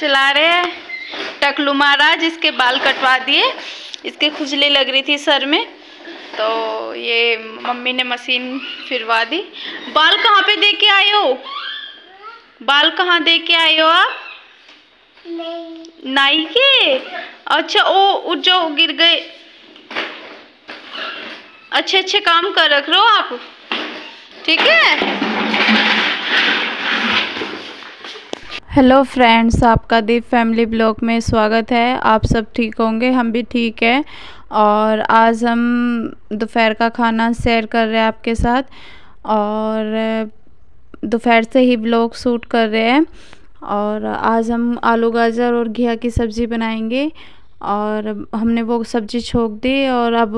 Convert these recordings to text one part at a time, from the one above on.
सिला रहे हैं टकलू महाराज इसके बाल कटवा दिए इसके खुजली लग रही थी सर में तो ये मम्मी ने मशीन फिरवा दी बाल कहाँ पे दे के आए हो बाल कहाँ दे के आए हो आप नाई के अच्छा ओ जो गिर गए अच्छे अच्छे काम कर रख रहे हो आप ठीक है हेलो फ्रेंड्स आपका दीप फैमिली ब्लॉग में स्वागत है आप सब ठीक होंगे हम भी ठीक हैं और आज हम दोपहर का खाना शेयर कर रहे हैं आपके साथ और दोपहर से ही ब्लॉग शूट कर रहे हैं और आज हम आलू गाजर और घिया की सब्ज़ी बनाएंगे और हमने वो सब्ज़ी छोंक दी और अब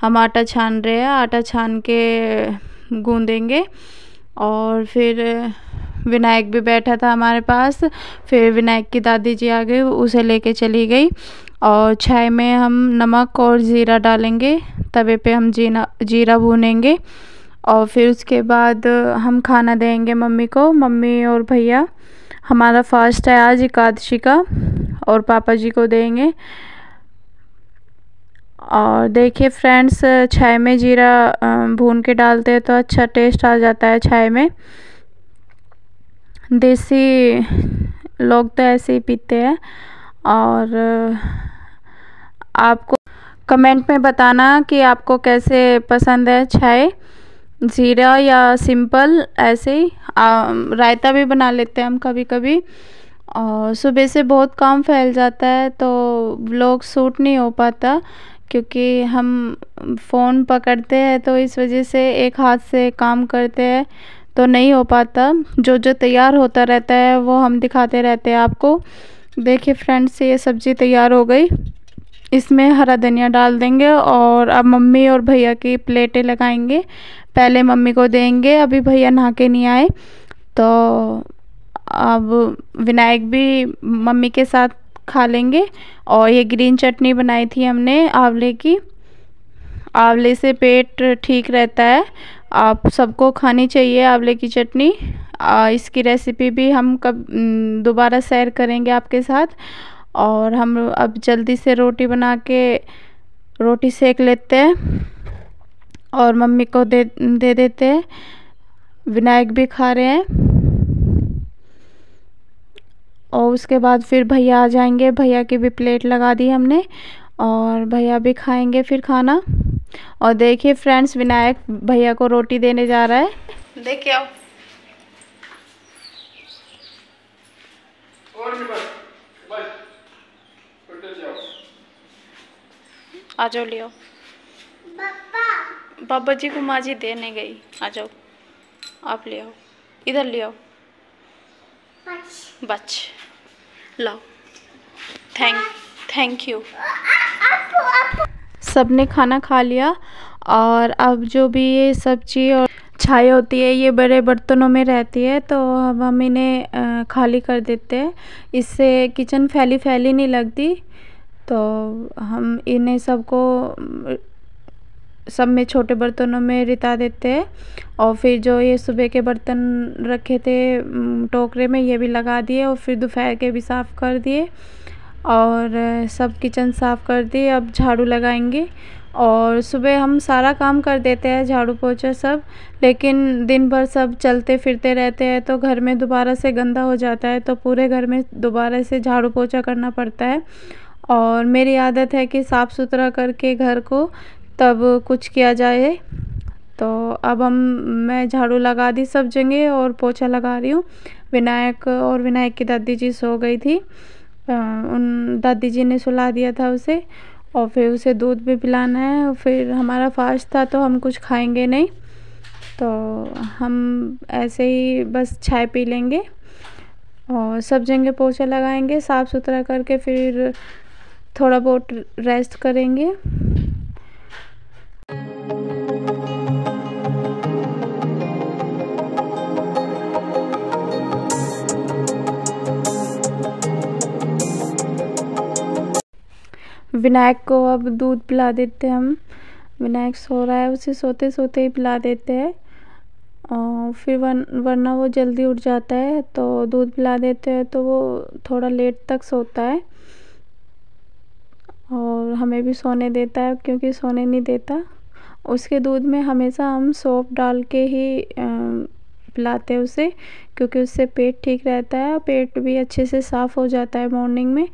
हम आटा छान रहे हैं आटा छान के गूँधेंगे और फिर विनायक भी बैठा था हमारे पास फिर विनायक की दादी जी आ गई उसे लेके चली गई और चाय में हम नमक और ज़ीरा डालेंगे तवे पे हम जीना जीरा भूनेंगे और फिर उसके बाद हम खाना देंगे मम्मी को मम्मी और भैया हमारा फास्ट है आज एकादशी का और पापा जी को देंगे और देखिए फ्रेंड्स छाय में जीरा भून के डालते हैं तो अच्छा टेस्ट आ जाता है छाय में देसी लोग तो ऐसे ही पीते हैं और आपको कमेंट में बताना कि आपको कैसे पसंद है चाय ज़ीरा या सिंपल ऐसे ही रायता भी बना लेते हैं हम कभी कभी और सुबह से बहुत काम फैल जाता है तो व्लॉग सूट नहीं हो पाता क्योंकि हम फ़ोन पकड़ते हैं तो इस वजह से एक हाथ से काम करते हैं तो नहीं हो पाता जो जो तैयार होता रहता है वो हम दिखाते रहते हैं आपको देखिए फ्रेंड्स ये सब्ज़ी तैयार हो गई इसमें हरा धनिया डाल देंगे और अब मम्मी और भैया की प्लेटें लगाएंगे पहले मम्मी को देंगे अभी भैया नहा के नहीं आए तो अब विनायक भी मम्मी के साथ खा लेंगे और ये ग्रीन चटनी बनाई थी हमने आंवले की आंवले से पेट ठीक रहता है आप सबको खानी चाहिए आंवले की चटनी इसकी रेसिपी भी हम कब दोबारा शेयर करेंगे आपके साथ और हम अब जल्दी से रोटी बना के रोटी सेक लेते हैं और मम्मी को दे दे देते हैं विनायक भी खा रहे हैं और उसके बाद फिर भैया आ जाएंगे भैया की भी प्लेट लगा दी हमने और भैया भी खाएंगे फिर खाना और देखिए फ्रेंड्स विनायक भैया को रोटी देने जा रहा है देखिए आप आ जाओ लियो बाबा जी को माँ जी देने गई आ जाओ आप ले आओ इधर ले आओ बच लाओ थैंक थैंक यू सब ने खाना खा लिया और अब जो भी ये सब्जी और छाई होती है ये बड़े बर्तनों में रहती है तो अब हम इन्हें खाली कर देते हैं इससे किचन फैली फैली नहीं लगती तो हम इन्हें सबको सब में छोटे बर्तनों में रिता देते हैं और फिर जो ये सुबह के बर्तन रखे थे टोकरे में ये भी लगा दिए और फिर दोपहर के भी साफ़ कर दिए और सब किचन साफ़ कर दी अब झाड़ू लगाएंगे और सुबह हम सारा काम कर देते हैं झाड़ू पोछा सब लेकिन दिन भर सब चलते फिरते रहते हैं तो घर में दोबारा से गंदा हो जाता है तो पूरे घर में दोबारा से झाड़ू पोछा करना पड़ता है और मेरी आदत है कि साफ़ सुथरा करके घर को तब कुछ किया जाए तो अब हम मैं झाड़ू लगा दी सब जगह और पोछा लगा रही हूँ विनायक और विनायक की दादी जी सो गई थी उन दादी जी ने सुला दिया था उसे और फिर उसे दूध भी पिलाना है और फिर हमारा फास्ट था तो हम कुछ खाएंगे नहीं तो हम ऐसे ही बस चाय पी लेंगे और सब जगह पोछा लगाएंगे साफ़ सुथरा करके फिर थोड़ा बहुत रेस्ट करेंगे विनायक को अब दूध पिला देते हैं हम विनायक सो रहा है उसे सोते सोते ही पिला देते हैं और फिर वन वरना वो जल्दी उठ जाता है तो दूध पिला देते हैं तो वो थोड़ा लेट तक सोता है और हमें भी सोने देता है क्योंकि सोने नहीं देता उसके दूध में हमेशा हम सोप डाल के ही पिलाते हैं उसे क्योंकि उससे पेट ठीक रहता है पेट भी अच्छे से साफ़ हो जाता है मॉर्निंग में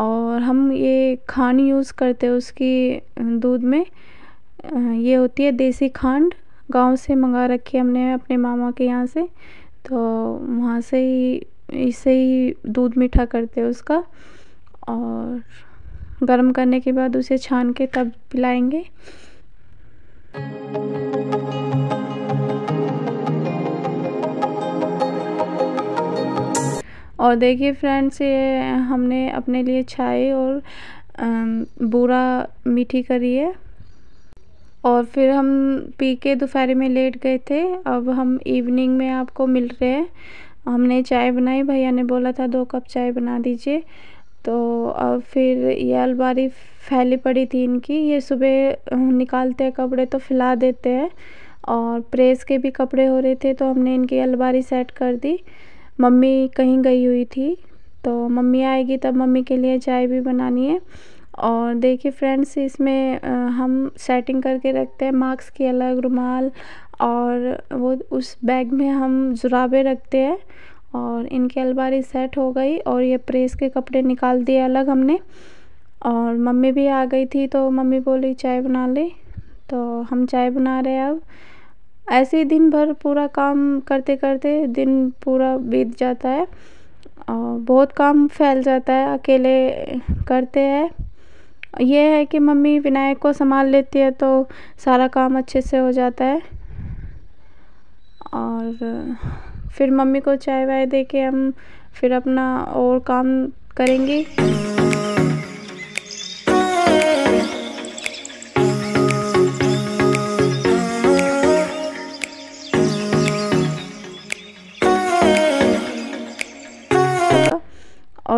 और हम ये खांड यूज़ करते हैं उसकी दूध में ये होती है देसी खांड गाँव से मंगा रखी है हमने अपने मामा के यहाँ से तो वहाँ से ही इससे ही दूध मीठा करते हैं उसका और गर्म करने के बाद उसे छान के तब पिलाएंगे और देखिए फ्रेंड्स ये हमने अपने लिए छाई और बूरा मीठी करी है और फिर हम पी के दोपहर में लेट गए थे अब हम इवनिंग में आपको मिल रहे हैं हमने चाय बनाई भैया ने बोला था दो कप चाय बना दीजिए तो अब फिर ये अलबारी फैली पड़ी थी इनकी ये सुबह निकालते हैं कपड़े तो फैला देते हैं और प्रेस के भी कपड़े हो रहे थे तो हमने इनकी अलबारी सेट कर दी मम्मी कहीं गई हुई थी तो मम्मी आएगी तब मम्मी के लिए चाय भी बनानी है और देखिए फ्रेंड्स इसमें हम सेटिंग करके रखते हैं मार्क्स की अलग रुमाल और वो उस बैग में हम जुराबे रखते हैं और इनकी अलमारी सेट हो गई और ये प्रेस के कपड़े निकाल दिए अलग हमने और मम्मी भी आ गई थी तो मम्मी बोली चाय बना ले तो हम चाय बना रहे हैं अब ऐसे ही दिन भर पूरा काम करते करते दिन पूरा बीत जाता है और बहुत काम फैल जाता है अकेले करते हैं यह है कि मम्मी विनायक को संभाल लेती है तो सारा काम अच्छे से हो जाता है और फिर मम्मी को चाय वाय दे के हम फिर अपना और काम करेंगे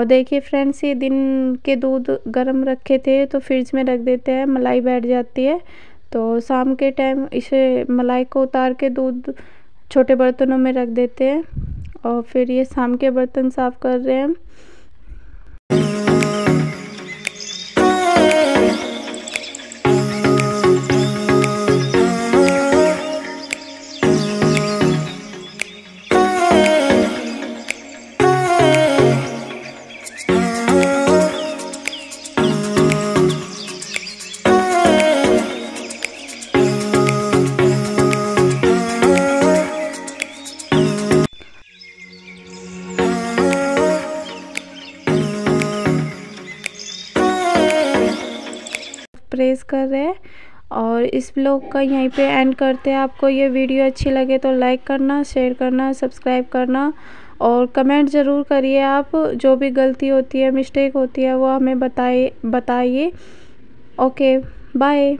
और देखिए फ्रेंड्स ये दिन के दूध गर्म रखे थे तो फ्रिज में रख देते हैं मलाई बैठ जाती है तो शाम के टाइम इसे मलाई को उतार के दूध छोटे बर्तनों में रख देते हैं और फिर ये शाम के बर्तन साफ़ कर रहे हैं कर रहे हैं और इस ब्लॉग का यहीं पे एंड करते हैं आपको ये वीडियो अच्छी लगे तो लाइक करना शेयर करना सब्सक्राइब करना और कमेंट ज़रूर करिए आप जो भी गलती होती है मिस्टेक होती है वो हमें बताए बताइए ओके बाय